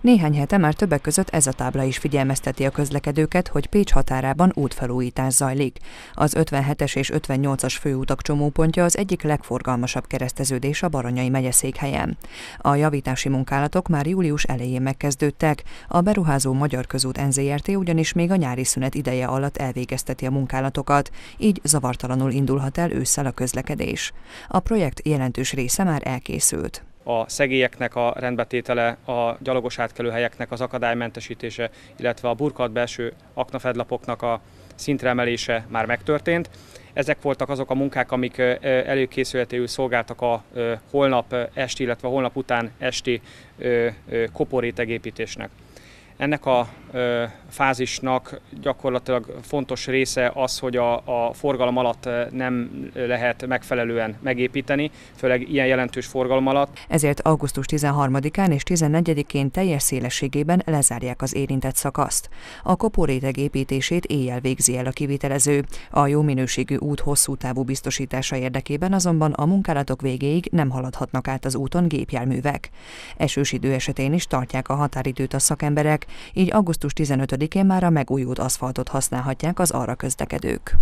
Néhány hete már többek között ez a tábla is figyelmezteti a közlekedőket, hogy Pécs határában útfelújítás zajlik. Az 57-es és 58-as főútak csomópontja az egyik legforgalmasabb kereszteződés a Baranyai megyeszékhelyen. A javítási munkálatok már július elején megkezdődtek, a beruházó Magyar Közút NZRT ugyanis még a nyári szünet ideje alatt elvégezteti a munkálatokat, így zavartalanul indulhat el ősszel a közlekedés. A projekt jelentős része már elkészült a szegélyeknek a rendbetétele, a gyalogos átkelőhelyeknek az akadálymentesítése, illetve a burkat belső aknafedlapoknak a szintre emelése már megtörtént. Ezek voltak azok a munkák, amik előkészületéül szolgáltak a holnap esti, illetve holnap után esti koporétegépítésnek. Ennek a ö, fázisnak gyakorlatilag fontos része az, hogy a, a forgalom alatt nem lehet megfelelően megépíteni, főleg ilyen jelentős forgalom alatt. Ezért augusztus 13-án és 14-én teljes szélességében lezárják az érintett szakaszt. A koporéteg építését éjjel végzi el a kivitelező. A jó minőségű út hosszú távú biztosítása érdekében azonban a munkálatok végéig nem haladhatnak át az úton gépjárművek. Esős idő esetén is tartják a határidőt a szakemberek, így augusztus 15-én már a megújult aszfaltot használhatják az arra közlekedők.